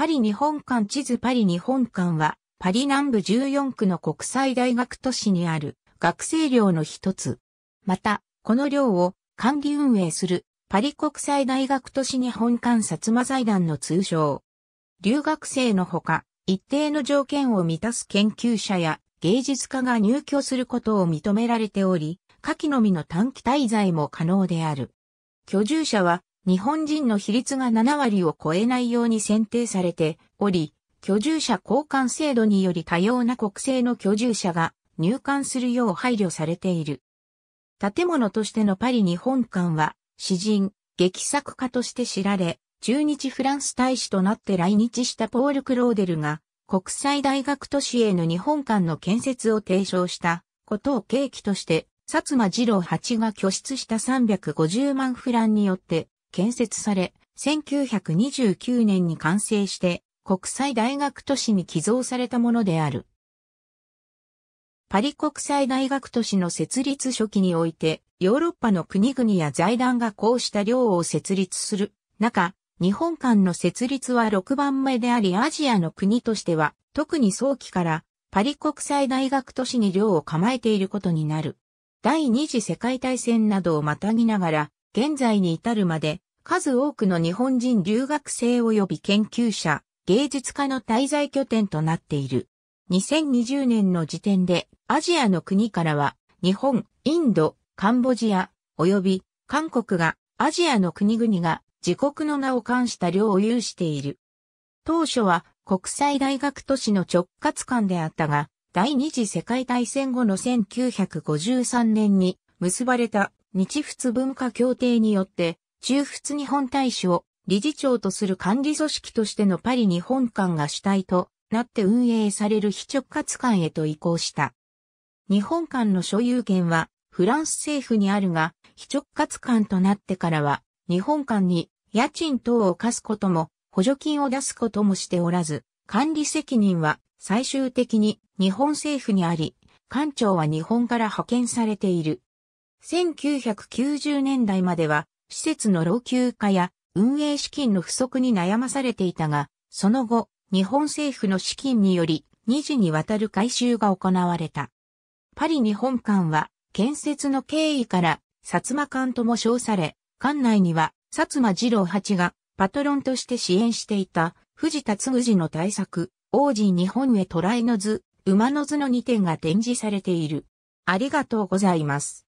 パリ日本館地図パリ日本館は、パリ南部14区の国際大学都市にある学生寮の一つ。また、この寮を管理運営するパリ国際大学都市日本館薩摩財団の通称。留学生のほか、一定の条件を満たす研究者や芸術家が入居することを認められており、下記のみの短期滞在も可能である。居住者は日本人の比率が7割を超えないように選定されており、居住者交換制度により多様な国政の居住者が入管するよう配慮されている。建物としてのパリ日本館は、詩人、劇作家として知られ、中日フランス大使となって来日したポール・クローデルが、国際大学都市への日本館の建設を提唱したことを契機として、薩摩二郎八が拠出した350万フランによって建設され、1929年に完成して国際大学都市に寄贈されたものである。パリ国際大学都市の設立初期において、ヨーロッパの国々や財団がこうした寮を設立する中、日本間の設立は6番目でありアジアの国としては、特に早期からパリ国際大学都市に寮を構えていることになる。第二次世界大戦などをまたぎながら、現在に至るまで、数多くの日本人留学生及び研究者、芸術家の滞在拠点となっている。2020年の時点で、アジアの国からは、日本、インド、カンボジア、及び韓国が、アジアの国々が自国の名を冠した領を有している。当初は国際大学都市の直轄間であったが、第二次世界大戦後の1953年に結ばれた日仏文化協定によって、中仏日本大使を理事長とする管理組織としてのパリ日本館が主体となって運営される非直轄館へと移行した。日本館の所有権はフランス政府にあるが、非直轄館となってからは、日本館に家賃等を課すことも、補助金を出すこともしておらず、管理責任は最終的に日本政府にあり、館長は日本から派遣されている。1990年代までは、施設の老朽化や運営資金の不足に悩まされていたが、その後、日本政府の資金により、2次にわたる改修が行われた。パリ日本館は、建設の経緯から、薩摩館とも称され、館内には、薩摩二郎八が、パトロンとして支援していた、藤田嗣次の大作、王子日本へトラの図、馬の図の2点が展示されている。ありがとうございます。